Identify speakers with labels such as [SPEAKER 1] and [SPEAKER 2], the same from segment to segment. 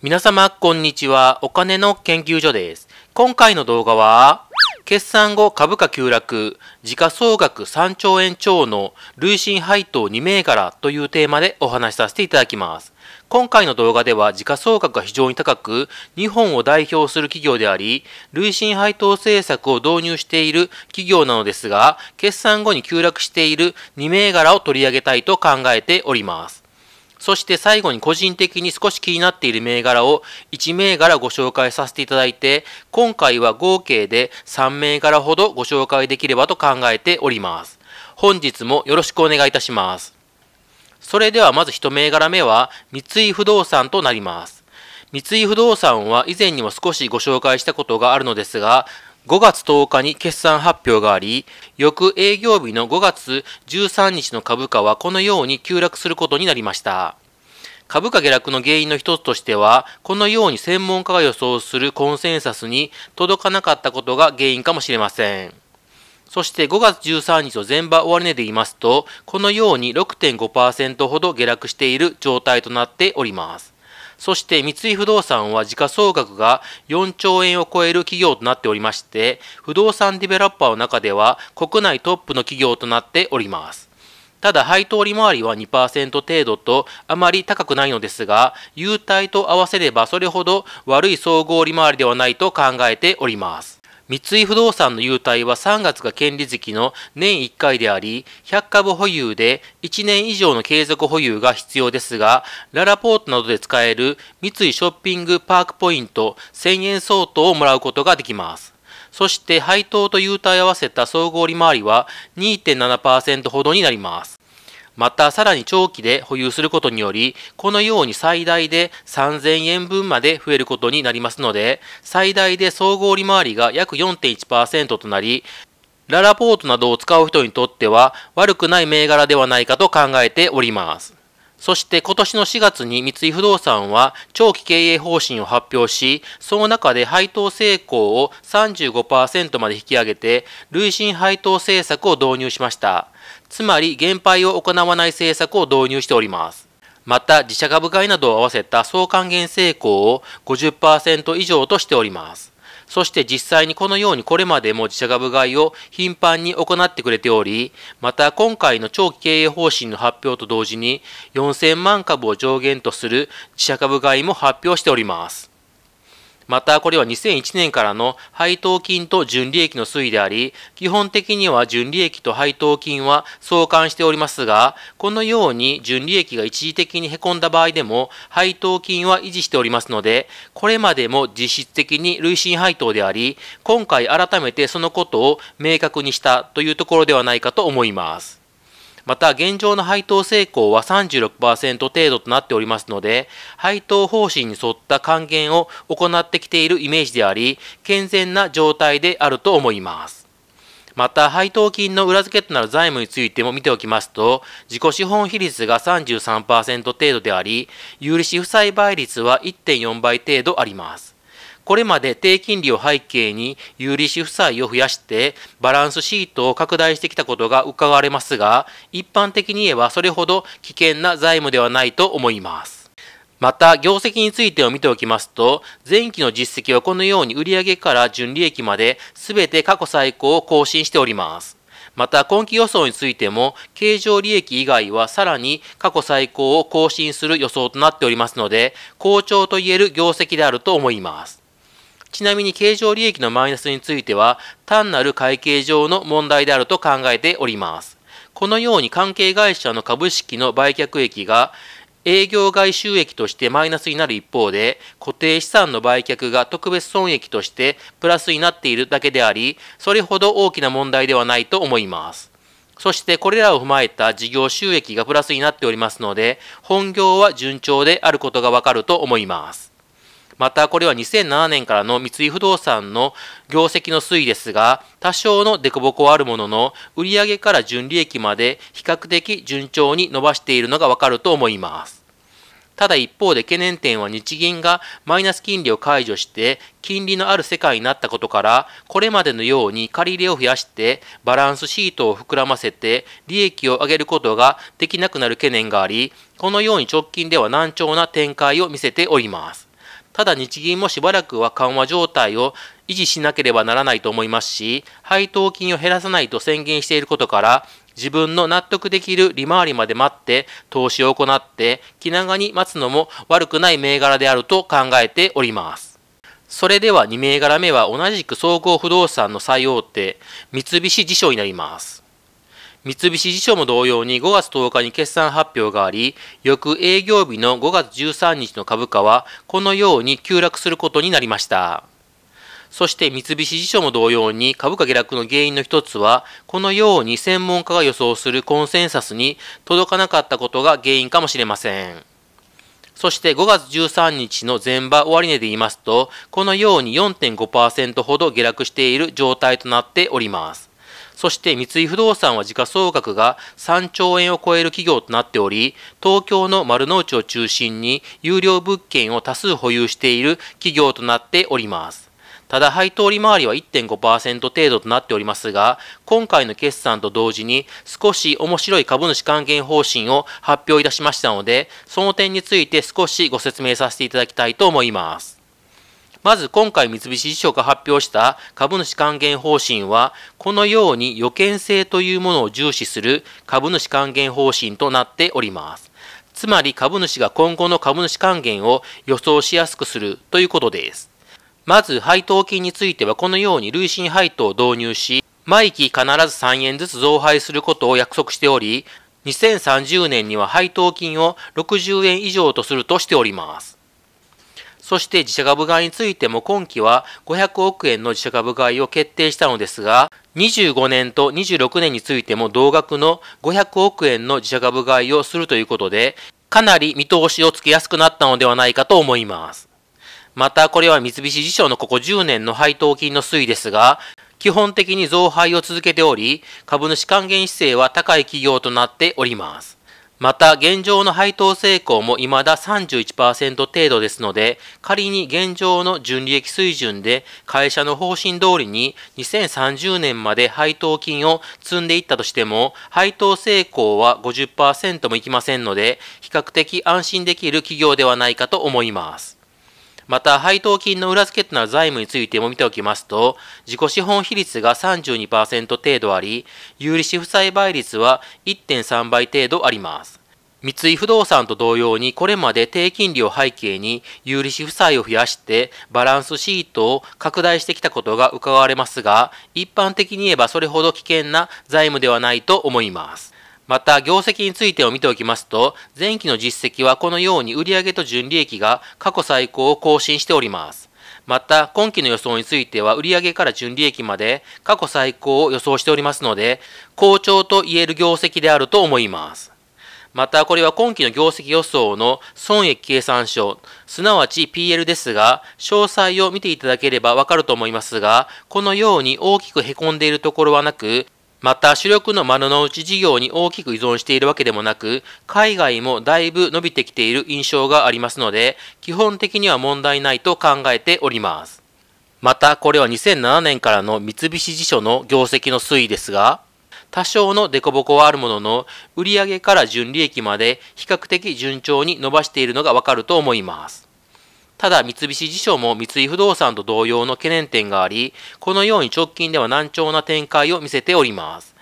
[SPEAKER 1] 皆様、こんにちは。お金の研究所です。今回の動画は、決算後株価急落、時価総額3兆円超の累進配当2銘柄というテーマでお話しさせていただきます。今回の動画では時価総額が非常に高く、日本を代表する企業であり、累進配当政策を導入している企業なのですが、決算後に急落している2銘柄を取り上げたいと考えております。そして最後に個人的に少し気になっている銘柄を1銘柄ご紹介させていただいて、今回は合計で3銘柄ほどご紹介できればと考えております。本日もよろしくお願いいたします。それではまず1銘柄目は三井不動産となります。三井不動産は以前にも少しご紹介したことがあるのですが、5月10日に決算発表があり、翌営業日の5月13日の株価はこのように急落することになりました。株価下落の原因の一つとしては、このように専門家が予想するコンセンサスに届かなかったことが原因かもしれません。そして5月13日の前場終値で言いますと、このように6.5%ほど下落している状態となっております。そして三井不動産は時価総額が4兆円を超える企業となっておりまして、不動産ディベロッパーの中では国内トップの企業となっております。ただ配当利回りは2%程度とあまり高くないのですが、優待と合わせればそれほど悪い総合利回りではないと考えております。三井不動産の優待は3月が権利月の年1回であり、100株保有で1年以上の継続保有が必要ですが、ララポートなどで使える三井ショッピングパークポイント1000円相当をもらうことができます。そして配当と優待合わせた総合利回りは2.7%ほどになります。またさらに長期で保有することにより、このように最大で3000円分まで増えることになりますので、最大で総合利回りが約4.1%となり、ララポートなどを使う人にとっては悪くない銘柄ではないかと考えております。そして今年の4月に三井不動産は長期経営方針を発表し、その中で配当成功を35%まで引き上げて、累進配当政策を導入しました。つまり減配を行わない政策を導入しております。また、自社株買いなどを合わせた総還元成功を50%以上としております。そして実際にこのようにこれまでも自社株買いを頻繁に行ってくれており、また今回の長期経営方針の発表と同時に4000万株を上限とする自社株買いも発表しております。またこれは2001年からの配当金と純利益の推移であり、基本的には純利益と配当金は相関しておりますが、このように純利益が一時的に凹んだ場合でも配当金は維持しておりますので、これまでも実質的に累進配当であり、今回改めてそのことを明確にしたというところではないかと思います。また現状の配当成功は36%程度となっておりますので、配当方針に沿った還元を行ってきているイメージであり、健全な状態であると思います。また、配当金の裏付けとなる財務についても見ておきますと、自己資本比率が33%程度であり、有利子負債倍率は1.4倍程度あります。これまで低金利を背景に有利子負債を増やしてバランスシートを拡大してきたことが伺われますが、一般的に言えばそれほど危険な財務ではないと思います。また、業績についてを見ておきますと、前期の実績はこのように売上から純利益まで全て過去最高を更新しております。また今期予想についても、経常利益以外はさらに過去最高を更新する予想となっておりますので、好調と言える業績であると思います。ちなみに経常利益のマイナスについては、単なる会計上の問題であると考えております。このように関係会社の株式の売却益が営業外収益としてマイナスになる一方で、固定資産の売却が特別損益としてプラスになっているだけであり、それほど大きな問題ではないと思います。そしてこれらを踏まえた事業収益がプラスになっておりますので、本業は順調であることがわかると思います。またこれは2007年からの三井不動産の業績の推移ですが、多少の凸凹はあるものの、売上から純利益まで比較的順調に伸ばしているのがわかると思います。ただ一方で懸念点は日銀がマイナス金利を解除して金利のある世界になったことからこれまでのように借り入れを増やしてバランスシートを膨らませて利益を上げることができなくなる懸念がありこのように直近では難聴な展開を見せております。ただ日銀もしばらくは緩和状態を維持しなければならないと思いますし、配当金を減らさないと宣言していることから、自分の納得できる利回りまで待って投資を行って気長に待つのも悪くない銘柄であると考えております。それでは2銘柄目は同じく総合不動産の最大手、三菱地所になります。三菱地所も同様に5月10日に決算発表があり、翌営業日の5月13日の株価は、このように急落することになりました。そして三菱地所も同様に株価下落の原因の一つは、このように専門家が予想するコンセンサスに届かなかったことが原因かもしれません。そして5月13日の前場終値で言いますと、このように4.5%ほど下落している状態となっております。そして三井不動産は時価総額が3兆円を超える企業となっており、東京の丸の内を中心に有料物件を多数保有している企業となっております。ただ配当利回りは1.5%程度となっておりますが、今回の決算と同時に少し面白い株主還元方針を発表いたしましたので、その点について少しご説明させていただきたいと思います。まず今回三菱地所が発表した株主還元方針は、このように予見性というものを重視する株主還元方針となっております。つまり株主が今後の株主還元を予想しやすくするということです。まず配当金についてはこのように累進配当を導入し、毎期必ず3円ずつ増配することを約束しており、2030年には配当金を60円以上とするとしております。そして自社株買いについても今期は500億円の自社株買いを決定したのですが、25年と26年についても同額の500億円の自社株買いをするということで、かなり見通しをつけやすくなったのではないかと思います。またこれは三菱自所のここ10年の配当金の推移ですが、基本的に増配を続けており、株主還元姿勢は高い企業となっております。また、現状の配当成功も未だ31%程度ですので、仮に現状の純利益水準で会社の方針通りに2030年まで配当金を積んでいったとしても、配当成功は50%もいきませんので、比較的安心できる企業ではないかと思います。また、配当金の裏付けとなる財務についても見ておきますと、自己資本比率が32%程度あり、有利子負債倍率は1.3倍程度あります。三井不動産と同様にこれまで低金利を背景に有利子負債を増やしてバランスシートを拡大してきたことが伺われますが一般的に言えばそれほど危険な財務ではないと思います。また、業績についてを見ておきますと、前期の実績はこのように売上と純利益が過去最高を更新しております。また、今期の予想については売上から純利益まで過去最高を予想しておりますので、好調と言える業績であると思います。また、これは今期の業績予想の損益計算書、すなわち PL ですが、詳細を見ていただければわかると思いますが、このように大きく凹んでいるところはなく、また主力の丸の内事業に大きく依存しているわけでもなく、海外もだいぶ伸びてきている印象がありますので、基本的には問題ないと考えております。またこれは2007年からの三菱地所の業績の推移ですが、多少の凸凹はあるものの、売上から純利益まで比較的順調に伸ばしているのがわかると思います。ただ、三菱地所も三井不動産と同様の懸念点があり、このように直近では難聴な展開を見せております。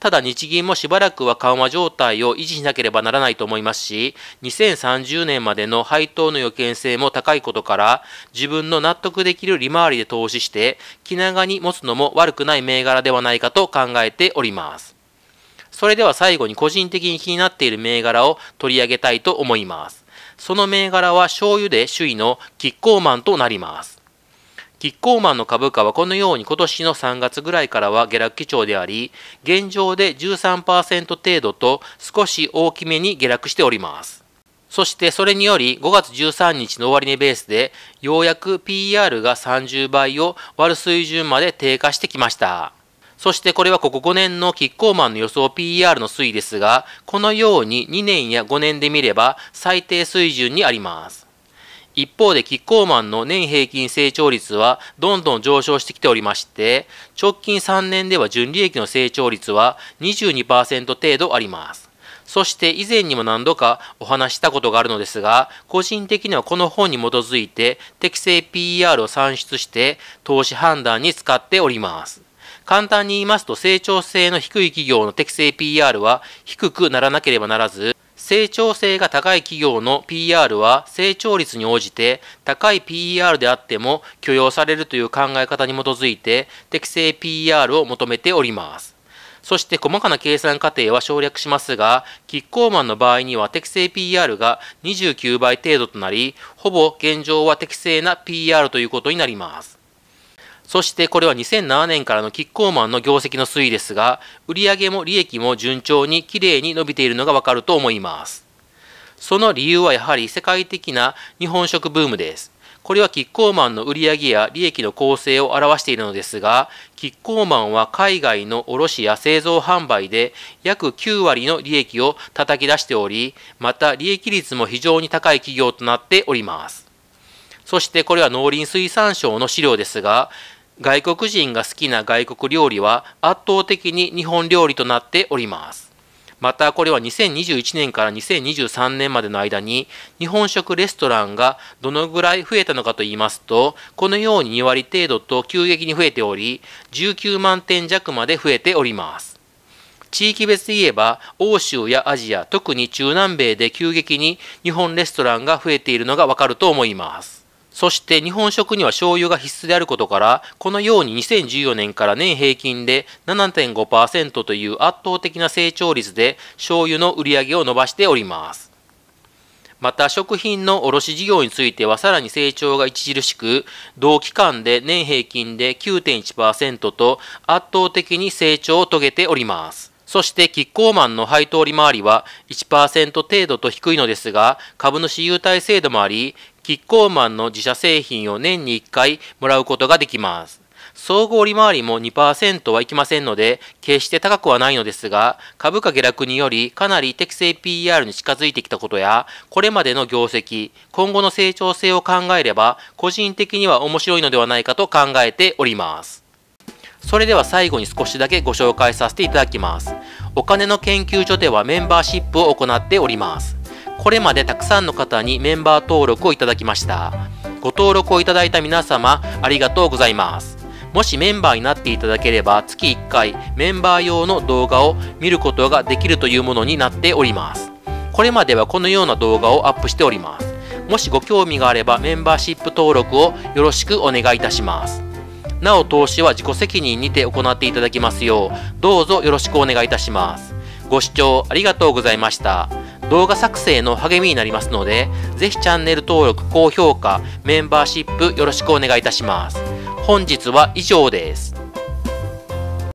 [SPEAKER 1] ただ日銀もしばらくは緩和状態を維持しなければならないと思いますし、2030年までの配当の予見性も高いことから、自分の納得できる利回りで投資して、気長に持つのも悪くない銘柄ではないかと考えております。それでは最後に個人的に気になっている銘柄を取り上げたいと思います。その銘柄は醤油で首位のキッコーマンとなります。キッコーマンの株価はこのように今年の3月ぐらいからは下落基調であり、現状で13%程度と少し大きめに下落しております。そしてそれにより5月13日の終値ベースでようやく PR が30倍を割る水準まで低下してきました。そしてこれはここ5年のキッコーマンの予想 PR の推移ですが、このように2年や5年で見れば最低水準にあります。一方でキッコーマンの年平均成長率はどんどん上昇してきておりまして、直近3年では純利益の成長率は22%程度あります。そして以前にも何度かお話したことがあるのですが、個人的にはこの本に基づいて適正 PR を算出して投資判断に使っております。簡単に言いますと成長性の低い企業の適正 PR は低くならなければならず、成長性が高い企業の PR は成長率に応じて高い PR であっても許容されるという考え方に基づいて適正 PR を求めております。そして細かな計算過程は省略しますが、キッコーマンの場合には適正 PR が29倍程度となり、ほぼ現状は適正な PR ということになります。そしてこれは2007年からのキッコーマンの業績の推移ですが、売上も利益も順調にきれいに伸びているのがわかると思います。その理由はやはり世界的な日本食ブームです。これはキッコーマンの売上や利益の構成を表しているのですが、キッコーマンは海外の卸や製造販売で約9割の利益を叩き出しており、また利益率も非常に高い企業となっております。そしてこれは農林水産省の資料ですが、外国人が好きな外国料理は圧倒的に日本料理となっております。またこれは2021年から2023年までの間に日本食レストランがどのぐらい増えたのかといいますと、このように2割程度と急激に増えており、19万点弱まで増えております。地域別で言えば、欧州やアジア、特に中南米で急激に日本レストランが増えているのがわかると思います。そして日本食には醤油が必須であることから、このように2014年から年平均で7.5%という圧倒的な成長率で醤油の売り上げを伸ばしております。また食品の卸事業についてはさらに成長が著しく、同期間で年平均で9.1%と圧倒的に成長を遂げております。そしてキッコーマンの配当利回りは1%程度と低いのですが、株主優待制度もあり、キッコーマンの自社製品を年に1回もらうことができます。総合利回りも2%はいきませんので、決して高くはないのですが、株価下落によりかなり適正 PR に近づいてきたことや、これまでの業績、今後の成長性を考えれば、個人的には面白いのではないかと考えております。それでは最後に少しだけご紹介させていただきます。お金の研究所ではメンバーシップを行っております。これまでたくさんの方にメンバー登録をいただきました。ご登録をいただいた皆様、ありがとうございます。もしメンバーになっていただければ、月1回メンバー用の動画を見ることができるというものになっております。これまではこのような動画をアップしております。もしご興味があればメンバーシップ登録をよろしくお願いいたします。なお投資は自己責任にて行っていただきますよう、どうぞよろしくお願いいたします。ご視聴ありがとうございました。動画作成の励みになりますので、ぜひチャンネル登録、高評価、メンバーシップよろしくお願いいたします。本日は以上です。